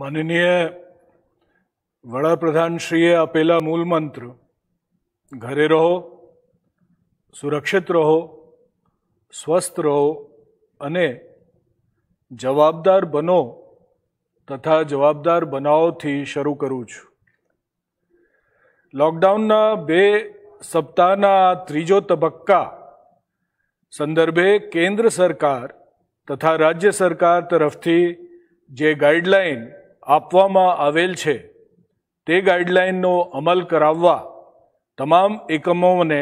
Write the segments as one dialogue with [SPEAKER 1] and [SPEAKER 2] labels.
[SPEAKER 1] माननीय વડાપ્રધાન શ્રીએ આપેલા મૂળ મંત્ર ઘરે રહો સુરક્ષિત રહો સ્વસ્થ રહો અને જવાબદાર બનો તથા જવાબદાર બનાવોથી શરૂ કરું છું લોકડાઉનના બે સપ્તાહના ત્રીજો તબક્કા સંદર્ભે કેન્દ્ર સરકાર તથા રાજ્ય સરકાર તરફથી જે ગાઈડલાઈન આપવામાં આવેલ છે તે ગાઈડલાઇનનો અમલ કરાવવા તમામ એકમોને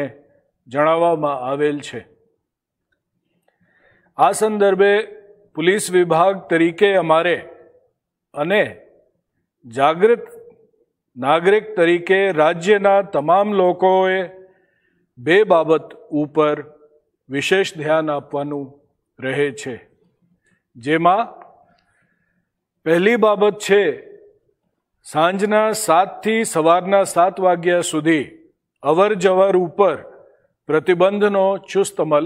[SPEAKER 1] જણાવવામાં આવેલ છે આ સંદર્ભે પોલીસ વિભાગ તરીકે અમારે અને જાગૃત નાગરિક તરીકે રાજ્યના તમામ લોકોએ બે બાબત ઉપર વિશેષ ધ્યાન આપવાનું રહે છે જેમાં પહેલી બાબત છે સાંજના સાતથી સવારના સાત વાગ્યા સુધી અવર જવર ઉપર પ્રતિબંધનો ચુસ્ત અમલ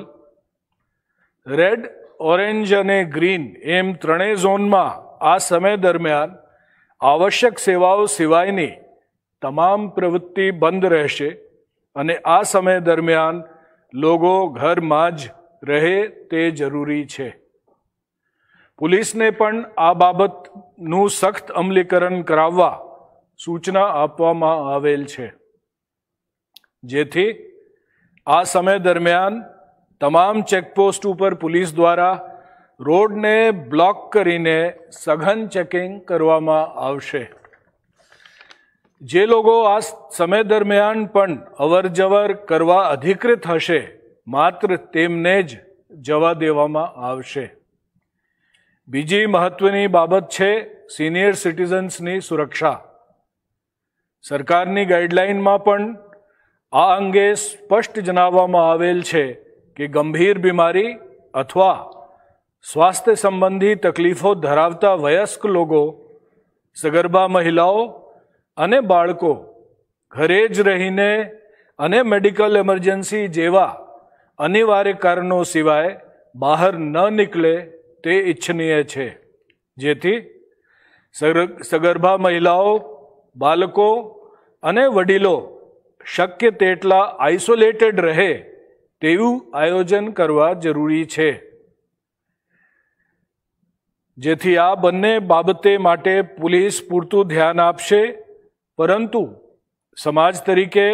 [SPEAKER 1] રેડ ઓરેન્જ અને ગ્રીન એમ ત્રણેય ઝોનમાં આ સમય દરમિયાન આવશ્યક સેવાઓ સિવાયની તમામ પ્રવૃત્તિ બંધ રહેશે અને આ સમય દરમિયાન લોકો ઘરમાં જ રહે તે જરૂરી છે પોલીસને પણ આ બાબતનું સખ્ત અમલીકરણ કરાવવા સૂચના આપવામાં આવેલ છે જેથી આ સમય દરમિયાન તમામ ચેકપોસ્ટ ઉપર પોલીસ દ્વારા રોડને બ્લોક કરીને સઘન ચેકિંગ કરવામાં આવશે જે લોકો આ સમય દરમિયાન પણ અવરજવર કરવા અધિકૃત હશે માત્ર તેમને જ જવા દેવામાં આવશે બીજી મહત્વની બાબત છે સિનિયર સિટીઝન્સની સુરક્ષા સરકારની ગાઈડલાઇનમાં પણ આ અંગે સ્પષ્ટ જણાવવામાં આવેલ છે કે ગંભીર બીમારી અથવા સ્વાસ્થ્ય સંબંધી તકલીફો ધરાવતા વયસ્ક લોકો સગર્ભા મહિલાઓ અને બાળકો ઘરે જ રહીને અને મેડિકલ એમરજન્સી જેવા અનિવાર્ય કારણો સિવાય બહાર ન નીકળે તે ઈચ્છનીય છે જેથી સગર્ભા મહિલાઓ બાળકો અને વડીલો શક્ય તેટલા આઇસોલેટેડ રહે તેવું આયોજન કરવા જરૂરી છે જેથી આ બંને બાબતે માટે પોલીસ પુરતું ધ્યાન આપે પરંતુ સમાજ તરીકે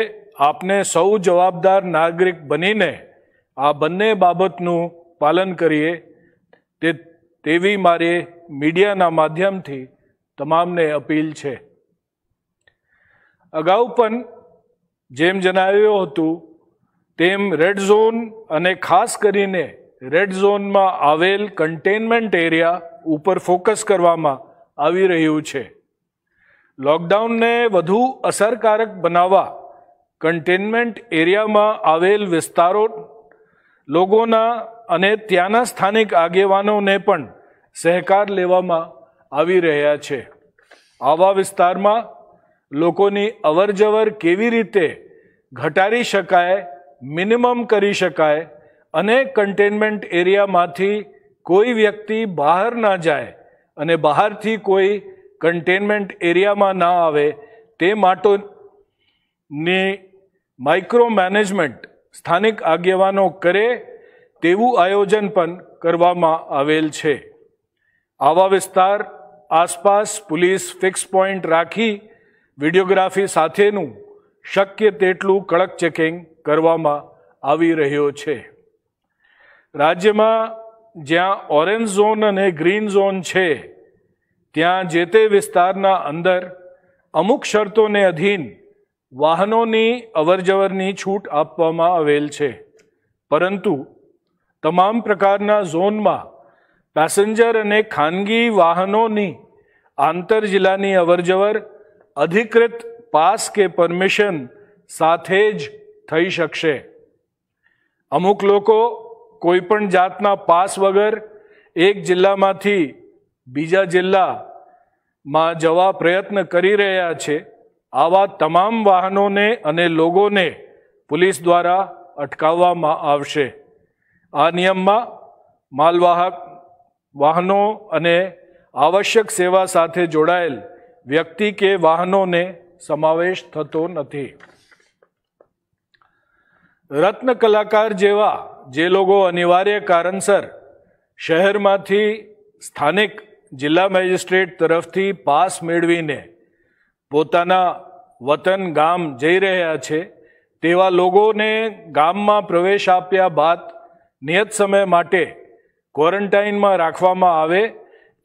[SPEAKER 1] આપને સૌ જવાબદાર નાગરિક બનીને આ બંને બાબતનું પાલન કરીએ તે તેવી મારે મીડિયાના માધ્યમથી તમામને અપીલ છે અગાઉ પણ જેમ જણાવ્યું હતું તેમ રેડ ઝોન અને ખાસ કરીને રેડ ઝોનમાં આવેલ કન્ટેનમેન્ટ એરિયા ઉપર ફોકસ કરવામાં આવી રહ્યું છે લોકડાઉનને વધુ અસરકારક બનાવવા કન્ટેનમેન્ટ એરિયામાં આવેલ વિસ્તારો લોકોના અને ત્યાંના સ્થાનિક આગેવાનોને પણ સહકાર લેવામાં આવી રહ્યા છે આવા વિસ્તારમાં લોકોની અવરજવર કેવી રીતે ઘટાડી શકાય મિનિમમ કરી શકાય અને કન્ટેનમેન્ટ એરિયામાંથી કોઈ વ્યક્તિ બહાર ના જાય અને બહારથી કોઈ કન્ટેનમેન્ટ એરિયામાં ના આવે તે માટેની માઇક્રો મેનેજમેન્ટ સ્થાનિક આગેવાનો કરે તેવું આયોજન પણ કરવામાં આવેલ છે આવા વિસ્તાર આસપાસ પોલીસ ફિક્સ પોઈન્ટ રાખી વિડીયોગ્રાફી સાથેનું શક્ય તેટલું કડક ચેકિંગ કરવામાં આવી રહ્યો છે રાજ્યમાં જ્યાં ઓરેન્જ ઝોન અને ગ્રીન ઝોન છે ત્યાં જે તે વિસ્તારના અંદર અમુક શરતોને અધીન વાહનોની અવરજવરની છૂટ આપવામાં આવેલ છે પરંતુ તમામ પ્રકારના ઝોનમાં પેસેન્જર અને ખાનગી વાહનોની આંતર જિલ્લાની અવરજવર અધિકૃત પાસ કે પરમિશન સાથે જ થઈ શકશે અમુક લોકો કોઈપણ જાતના પાસ વગર એક જિલ્લામાંથી બીજા જિલ્લામાં જવા પ્રયત્ન કરી રહ્યા છે આવા તમામ વાહનોને અને લોકોને પોલીસ દ્વારા અટકાવવામાં આવશે આ નિયમમાં માલવાહક વાહનો અને આવશ્યક સેવા સાથે જોડાયેલ વ્યક્તિ કે વાહનોને સમાવેશ થતો નથી રત્ન કલાકાર જેવા જે લોકો અનિવાર્ય કારણસર શહેરમાંથી સ્થાનિક જિલ્લા મેજિસ્ટ્રેટ તરફથી પાસ મેળવીને પોતાના વતન ગામ જઈ રહ્યા છે તેવા લોકોને ગામમાં પ્રવેશ આપ્યા બાદ નિયત સમય માટે ક્વોરન્ટાઇનમાં રાખવામાં આવે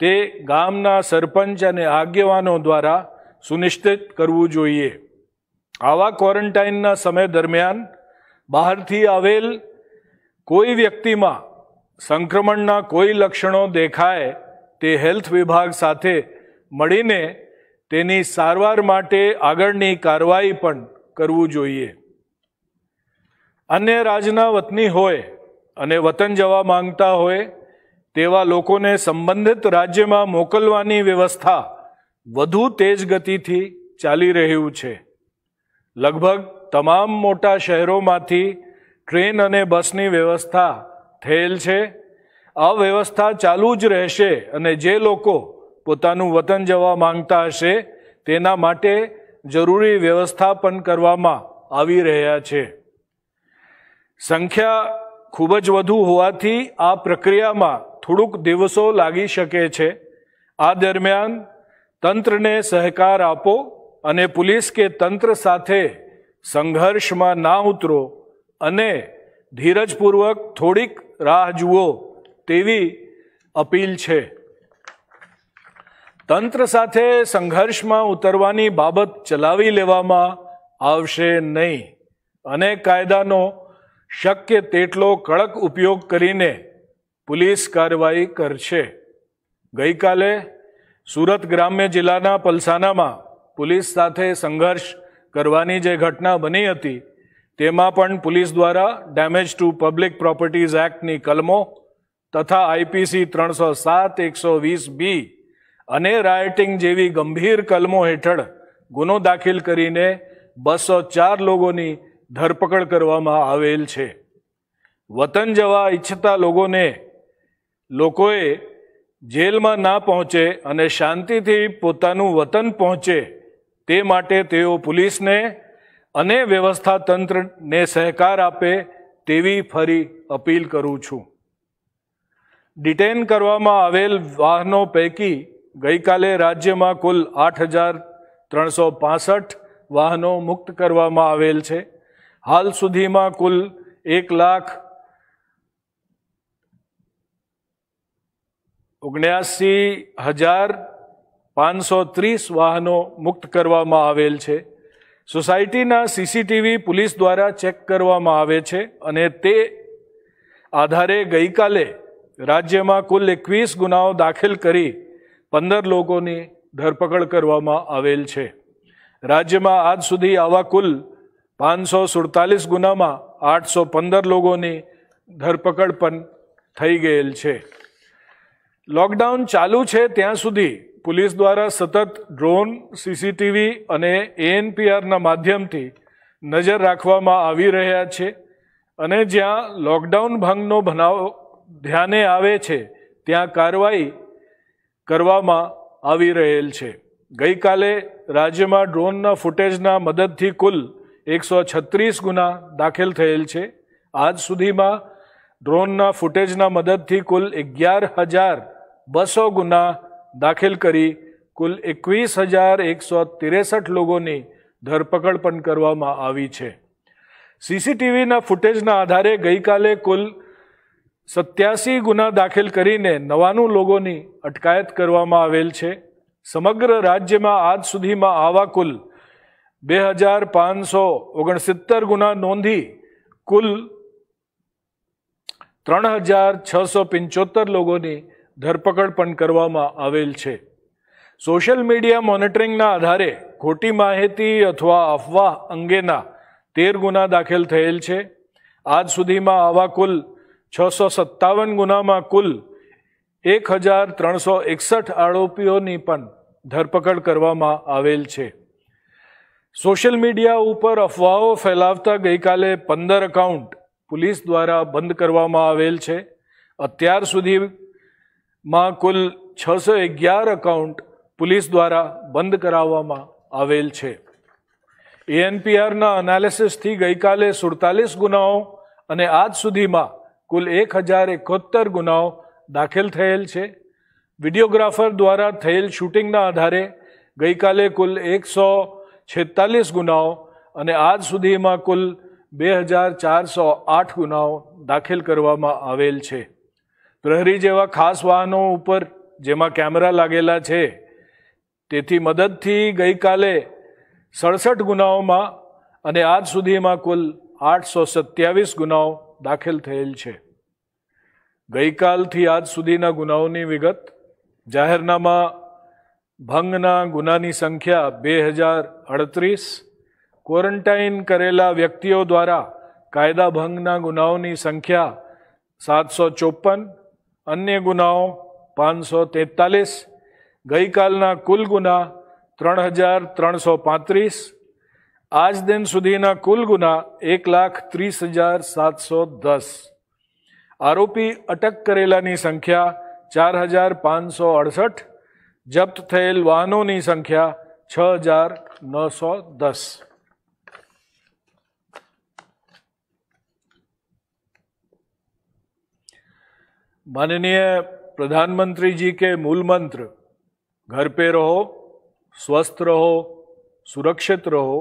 [SPEAKER 1] તે ગામના સરપંચ અને આગેવાનો દ્વારા સુનિશ્ચિત કરવું જોઈએ આવા ક્વોરન્ટાઇનના સમય દરમિયાન બહારથી આવેલ કોઈ વ્યક્તિમાં સંક્રમણના કોઈ લક્ષણો દેખાય તે હેલ્થ વિભાગ સાથે મળીને તેની સારવાર માટે આગળની કાર્યવાહી પણ કરવું જોઈએ અન્ય રાજના વતની હોય અને વતન જવા માંગતા હોય તેવા લોકોને સંબંધિત રાજ્યમાં મોકલવાની વ્યવસ્થા વધુ તેજ ગતિથી ચાલી રહ્યું છે લગભગ તમામ મોટા શહેરોમાંથી ટ્રેન અને બસની વ્યવસ્થા થયેલ છે આ વ્યવસ્થા ચાલુ જ રહેશે અને જે લોકો પોતાનું વતન જવા માંગતા હશે તેના માટે જરૂરી વ્યવસ્થાપન કરવામાં આવી રહ્યા છે સંખ્યા ખૂબ જ વધુ હોવાથી આ પ્રક્રિયામાં થોડુંક દિવસો લાગી શકે છે આ દરમિયાન તંત્રને સહકાર આપો અને પોલીસ કે તંત્ર સાથે સંઘર્ષમાં ના ઉતરો અને ધીરજપૂર્વક થોડીક રાહ જુઓ તેવી અપીલ છે તંત્ર સાથે સંઘર્ષમાં ઉતરવાની બાબત ચલાવી લેવામાં આવશે નહીં અને કાયદાનો શક્ય તેટલો કડક ઉપયોગ કરીને પોલીસ કાર્યવાહી કરશે ગઈકાલે સુરત ગ્રામ્ય જિલ્લાના પલસાનામાં પોલીસ સાથે સંઘર્ષ કરવાની જે ઘટના બની હતી તેમાં પણ પોલીસ દ્વારા ડેમેજ ટુ પબ્લિક પ્રોપર્ટીઝ એક્ટની કલમો તથા આઈપીસી ત્રણસો સાત એકસો વીસ બી અને રાયટિંગ જેવી ગંભીર કલમો હેઠળ ગુનો દાખલ કરીને બસો ચાર લોકોની ધરપકડ કરવામાં આવેલ છે વતન જવા ઈચ્છતા લોકોને લોકોએ જેલમાં ના પહોંચે અને શાંતિથી પોતાનું વતન પહોંચે તે માટે તેઓ પોલીસને અને વ્યવસ્થા તંત્રને સહકાર આપે તેવી ફરી અપીલ કરું છું ડિટેન કરવામાં આવેલ વાહનો પૈકી ગઈકાલે રાજ્યમાં કુલ આઠ હજાર ત્રણસો વાહનો મુક્ત કરવામાં આવેલ છે હાલ સુધીમાં કુલ એક લાખ ઓગણ્યાસી હજાર પાંચસો ત્રીસ વાહનો મુક્ત કરવામાં આવેલ છે સોસાયટીના સીસીટીવી પોલીસ દ્વારા ચેક કરવામાં આવે છે અને તે આધારે ગઈકાલે રાજ્યમાં કુલ એકવીસ ગુનાઓ દાખલ કરી પંદર લોકોની ધરપકડ કરવામાં આવેલ છે રાજ્યમાં આજ સુધી આવા કુલ પાંચસો સુડતાલીસ ગુનામાં આઠસો પંદર લોકોની ધરપકડ પણ થઈ ગયેલ છે લોકડાઉન ચાલુ છે ત્યાં સુધી પોલીસ દ્વારા સતત ડ્રોન સીસીટીવી અને એએનપીઆરના માધ્યમથી નજર રાખવામાં આવી રહ્યા છે અને જ્યાં લોકડાઉન ભંગનો બનાવ ધ્યાને આવે છે ત્યાં કાર્યવાહી કરવામાં આવી રહેલ છે ગઈકાલે રાજ્યમાં ડ્રોનના ફૂટેજના મદદથી કુલ એકસો છત્રીસ ગુના દાખલ થયેલ છે આજ સુધીમાં ડ્રોનના ફૂટેજના મદદથી કુલ અગિયાર હજાર બસો ગુના દાખલ કરી કુલ એકવીસ હજાર એકસો ત્રેસઠ લોકોની ધરપકડ પણ કરવામાં આવી છે સીસીટીવીના ફૂટેજના આધારે ગઈકાલે કુલ સત્યાસી ગુના દાખલ કરીને નવાનું લોકોની અટકાયત કરવામાં આવેલ છે સમગ્ર રાજ્યમાં આજ સુધીમાં આવા કુલ બે હજાર પાંચસો ઓગણસિત્તર ગુના નોંધી કુલ ત્રણ હજાર છસો પંચોતેર લોકોની ધરપકડ પણ કરવામાં આવેલ છે સોશિયલ મીડિયા મોનિટરિંગના આધારે ખોટી માહિતી અથવા અફવા અંગેના તેર ગુના દાખલ થયેલ છે આજ સુધીમાં આવા કુલ છસો સત્તાવન ગુનામાં કુલ એક હજાર ત્રણસો એકસઠ આરોપીઓની પણ ધરપકડ કરવામાં આવેલ છે સોશિયલ મીડિયા ઉપર અફવાઓ ફેલાવતા ગઈકાલે પંદર એકાઉન્ટ પોલીસ દ્વારા બંધ કરવામાં આવેલ છે અત્યાર સુધીમાં કુલ છસો અગિયાર એકાઉન્ટ પોલીસ દ્વારા બંધ કરાવવામાં આવેલ છે એએનપીઆરના એનાલિસિસથી ગઈકાલે સુડતાલીસ ગુનાઓ અને આજ સુધીમાં કુલ એક હજાર એકોતેર ગુનાઓ દાખલ થયેલ છે વિડીયોગ્રાફર દ્વારા થયેલ શૂટિંગના આધારે ગઈકાલે કુલ એકસો છેતાલીસ ગુનાઓ અને આજ સુધીમાં કુલ બે હજાર ચારસો આઠ ગુનાઓ દાખલ કરવામાં આવેલ છે પ્રહરી જેવા ખાસ વાહનો ઉપર જેમાં કેમેરા લાગેલા છે તેથી મદદથી ગઈકાલે સડસઠ ગુનાઓમાં અને આજ સુધીમાં કુલ આઠસો સત્યાવીસ ગુનાઓ દાખલ થયેલ છે ગઈકાલથી આજ સુધીના ગુનાઓની વિગત જાહેરનામા ભંગના ગુનાની સંખ્યા બે હજાર અડત્રીસ ક્વોરન્ટાઇન કરેલા વ્યક્તિઓ દ્વારા કાયદા ભંગના ગુનાઓની સંખ્યા સાતસો ચોપન અન્ય ગુનાઓ પાંચસો તેતાલીસ ગઈકાલના કુલ ગુના ત્રણ હજાર ત્રણસો પાંત્રીસ આજ દિન સુધીના કુલ ગુના એક લાખ ત્રીસ હજાર સાતસો દસ આરોપી અટક કરેલાની સંખ્યા ચાર હજાર પાંચસો અડસઠ જપ્ત થયેલ વાહનોની સંખ્યા 6910 माननीय प्रधानमंत्री जी के मूल मंत्र घर पे रहो स्वस्थ रहो सुरक्षित रहो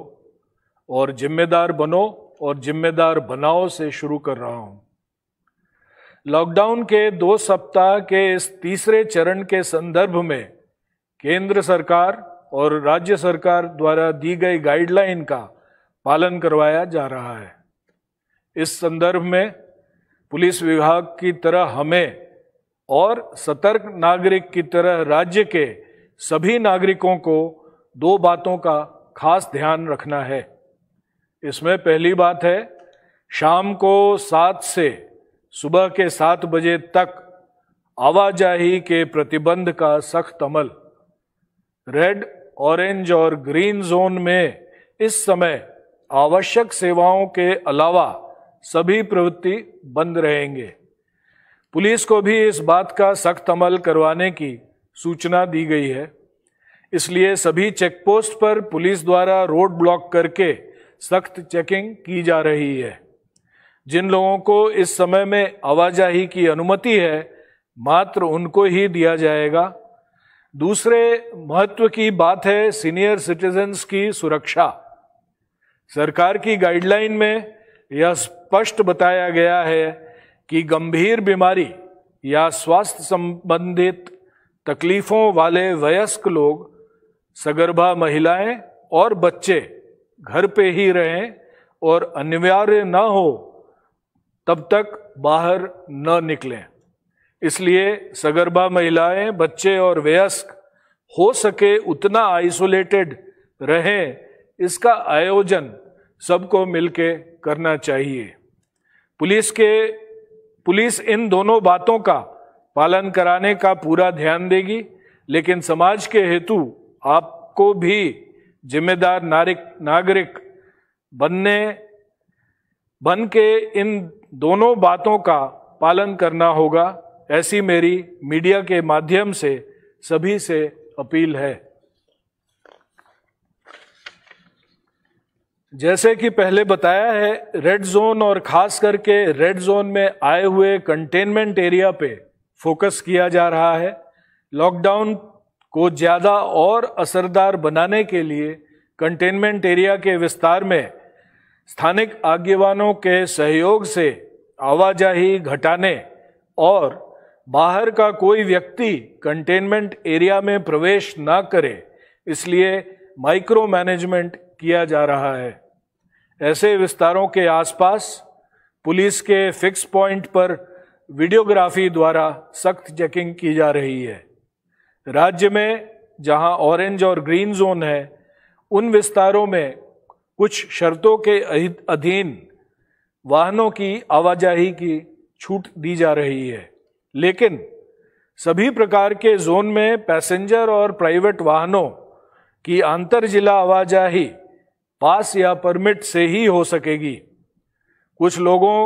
[SPEAKER 1] और जिम्मेदार बनो और जिम्मेदार बनाओ से शुरू कर रहा हूं लॉकडाउन के दो सप्ताह के इस तीसरे चरण के संदर्भ में केंद्र सरकार और राज्य सरकार द्वारा दी गई गाइडलाइन का पालन करवाया जा रहा है इस संदर्भ में पुलिस विभाग की तरह हमें और सतर्क नागरिक की तरह राज्य के सभी नागरिकों को दो बातों का खास ध्यान रखना है इसमें पहली बात है शाम को सात से सुबह के सात बजे तक आवाजाही के प्रतिबंध का सख्त अमल रेड ऑरेंज और ग्रीन जोन में इस समय आवश्यक सेवाओं के अलावा सभी प्रवृत्ति बंद रहेंगे पुलिस को भी इस बात का सख्त अमल करवाने की सूचना दी गई है इसलिए सभी चेकपोस्ट पर पुलिस द्वारा रोड ब्लॉक करके सख्त चेकिंग की जा रही है जिन लोगों को इस समय में आवाजाही की अनुमति है मात्र उनको ही दिया जाएगा दूसरे महत्व की बात है सीनियर सिटीजन्स की सुरक्षा सरकार की गाइडलाइन में यह स्पष्ट बताया गया है कि गंभीर बीमारी या स्वास्थ्य संबंधित तकलीफों वाले वयस्क लोग सगर्भा महिलाएं और बच्चे घर पे ही रहें और अनिवार्य न हो तब तक बाहर न निकलें इसलिए सगर्भा महिलाएं बच्चे और वयस्क हो सके उतना आइसोलेटेड रहें इसका आयोजन सबको मिलके करना चाहिए पुलिस के पुलिस इन दोनों बातों का पालन कराने का पूरा ध्यान देगी लेकिन समाज के हेतु आपको भी जिम्मेदार नागरिक नागरिक बनने बन के इन दोनों बातों का पालन करना होगा ऐसी मेरी मीडिया के माध्यम से सभी से अपील है जैसे कि पहले बताया है रेड जोन और खास करके रेड जोन में आए हुए कंटेनमेंट एरिया पे फोकस किया जा रहा है लॉकडाउन को ज़्यादा और असरदार बनाने के लिए कंटेनमेंट एरिया के विस्तार में स्थानिक आज्ञवानों के सहयोग से आवाजाही घटाने और बाहर का कोई व्यक्ति कंटेनमेंट एरिया में प्रवेश ना करे इसलिए माइक्रो मैनेजमेंट किया जा रहा है ऐसे विस्तारों के आसपास पुलिस के फिक्स पॉइंट पर वीडियोग्राफी द्वारा सख्त चेकिंग की जा रही है राज्य में जहां ऑरेंज और ग्रीन जोन है उन विस्तारों में कुछ शर्तों के अधीन वाहनों की आवाजाही की छूट दी जा रही है लेकिन सभी प्रकार के जोन में पैसेंजर और प्राइवेट वाहनों की अंतर जिला आवाजाही पास या परमिट से ही हो सकेगी कुछ लोगों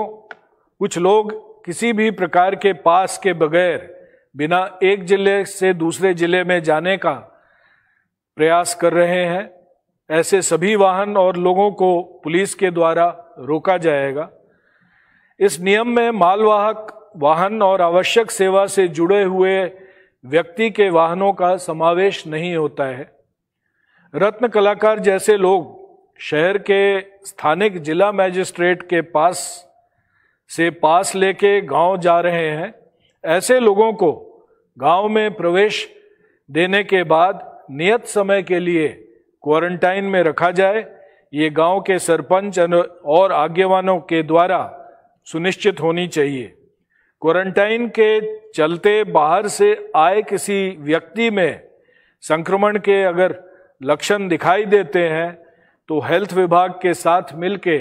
[SPEAKER 1] कुछ लोग किसी भी प्रकार के पास के बगैर बिना एक जिले से दूसरे जिले में जाने का प्रयास कर रहे हैं ऐसे सभी वाहन और लोगों को पुलिस के द्वारा रोका जाएगा इस नियम में मालवाहक वाहन और आवश्यक सेवा से जुड़े हुए व्यक्ति के वाहनों का समावेश नहीं होता है रत्न कलाकार जैसे लोग शहर के स्थानिक जिला मैजिस्ट्रेट के पास से पास लेके गांव जा रहे हैं ऐसे लोगों को गांव में प्रवेश देने के बाद नियत समय के लिए क्वारंटाइन में रखा जाए ये गांव के सरपंच और आज्ञावानों के द्वारा सुनिश्चित होनी चाहिए क्वारंटाइन के चलते बाहर से आए किसी व्यक्ति में संक्रमण के अगर लक्षण दिखाई देते हैं तो हेल्थ विभाग के साथ मिलके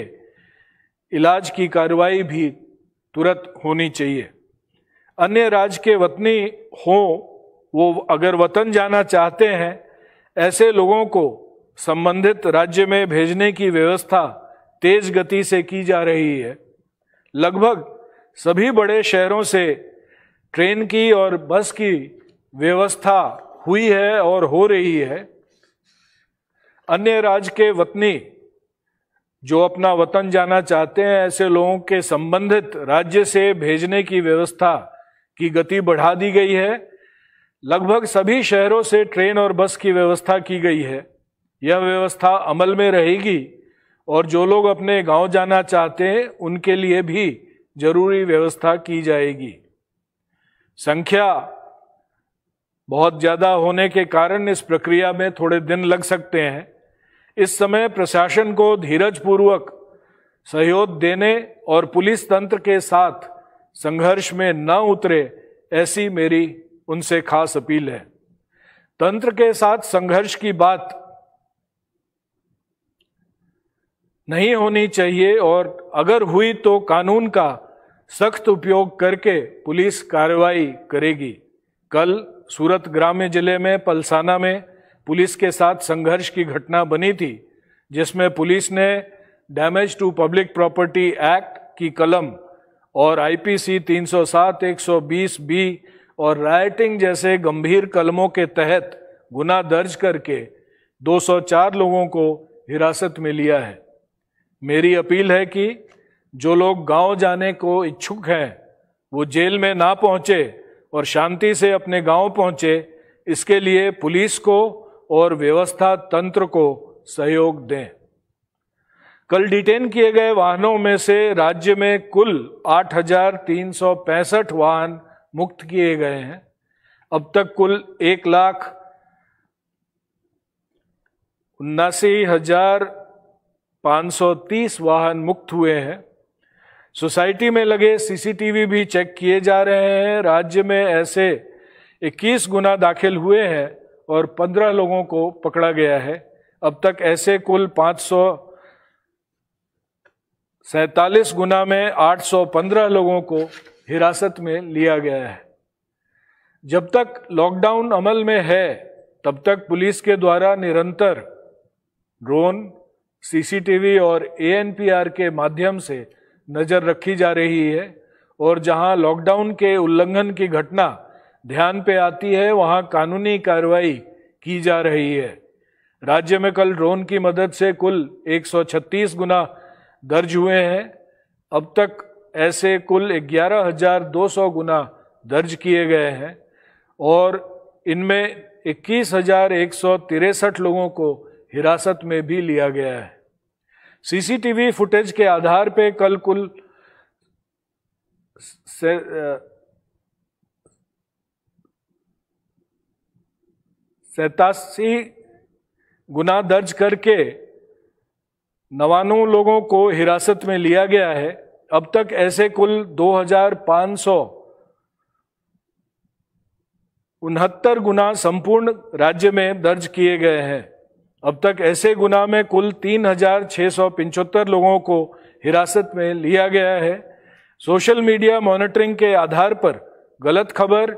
[SPEAKER 1] इलाज की कार्रवाई भी तुरंत होनी चाहिए अन्य राज्य के वतनी हों वो अगर वतन जाना चाहते हैं ऐसे लोगों को संबंधित राज्य में भेजने की व्यवस्था तेज गति से की जा रही है लगभग सभी बड़े शहरों से ट्रेन की और बस की व्यवस्था हुई है और हो रही है अन्य राज्य के वतनी जो अपना वतन जाना चाहते हैं ऐसे लोगों के संबंधित राज्य से भेजने की व्यवस्था की गति बढ़ा दी गई है लगभग सभी शहरों से ट्रेन और बस की व्यवस्था की गई है यह व्यवस्था अमल में रहेगी और जो लोग अपने गांव जाना चाहते हैं उनके लिए भी जरूरी व्यवस्था की जाएगी संख्या बहुत ज़्यादा होने के कारण इस प्रक्रिया में थोड़े दिन लग सकते हैं इस समय प्रशासन को धीरज पूर्वक सहयोग देने और पुलिस तंत्र के साथ संघर्ष में न उतरे ऐसी मेरी उनसे खास अपील है तंत्र के साथ संघर्ष की बात नहीं होनी चाहिए और अगर हुई तो कानून का सख्त उपयोग करके पुलिस कार्रवाई करेगी कल सूरत ग्राम्य जिले में पलसाना में पुलिस के साथ संघर्ष की घटना बनी थी जिसमें पुलिस ने damage to public property act की कलम और आईपीसी 307, 120 बी और राइटिंग जैसे गंभीर कलमों के तहत गुना दर्ज करके 204 लोगों को हिरासत में लिया है मेरी अपील है कि जो लोग गांव जाने को इच्छुक हैं वो जेल में ना पहुंचे और शांति से अपने गांव पहुंचे इसके लिए पुलिस को और व्यवस्था तंत्र को सहयोग दें कल डिटेन किए गए वाहनों में से राज्य में कुल आठ वाहन मुक्त किए गए हैं अब तक कुल एक लाख उन्नासी हजार पाँच सौ तीस वाहन मुक्त हुए हैं सोसाइटी में लगे सीसीटीवी भी चेक किए जा रहे हैं राज्य में ऐसे 21 गुना दाखिल हुए हैं और 15 लोगों को पकड़ा गया है अब तक ऐसे कुल पाँच सैतालीस गुना में 815 लोगों को हिरासत में लिया गया है जब तक लॉकडाउन अमल में है तब तक पुलिस के द्वारा निरंतर ड्रोन सीसीटीवी और एएनपीआर के माध्यम से नज़र रखी जा रही है और जहां लॉकडाउन के उल्लंघन की घटना ध्यान पे आती है वहां कानूनी कार्रवाई की जा रही है राज्य में कल ड्रोन की मदद से कुल 136 गुना दर्ज हुए हैं अब तक ऐसे कुल 11,200 गुना दर्ज किए गए हैं और इनमें इक्कीस लोगों को हिरासत में भी लिया गया है सीसीटीवी फुटेज के आधार पर कल कुल से, सैतासी गुना दर्ज करके नवानु लोगों को हिरासत में लिया गया है अब तक ऐसे कुल 2,500 उनहत्तर गुना संपूर्ण राज्य में दर्ज किए गए हैं अब तक ऐसे गुना में कुल तीन हजार छः सौ पिचहत्तर लोगों को हिरासत में लिया गया है सोशल मीडिया मॉनिटरिंग के आधार पर गलत खबर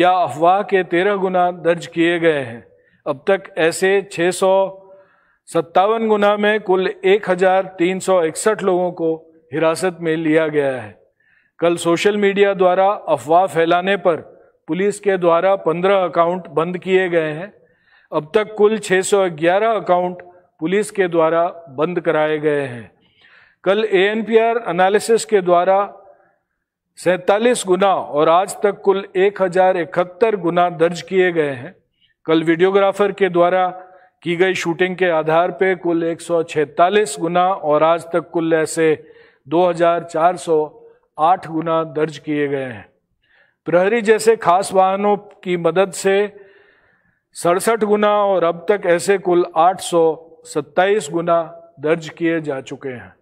[SPEAKER 1] या अफवाह के तेरह गुना दर्ज किए गए हैं अब तक ऐसे छः सौ सत्तावन गुना में कुल एक हजार तीन सौ इकसठ लोगों को हिरासत में लिया गया है कल सोशल मीडिया द्वारा अफवाह फैलाने पर पुलिस के द्वारा पंद्रह अकाउंट बंद किए गए हैं अब तक कुल 611 अकाउंट पुलिस के द्वारा बंद कराए गए हैं कल एएनपीआर एनालिसिस के द्वारा सैतालीस गुना और आज तक कुल एक गुना दर्ज किए गए हैं कल वीडियोग्राफर के द्वारा की गई शूटिंग के आधार पर कुल एक गुना और आज तक कुल ऐसे 2408 गुना दर्ज किए गए हैं प्रहरी जैसे खास वाहनों की मदद से सड़सठ गुना और अब तक ऐसे कुल 827 गुना दर्ज किए जा चुके हैं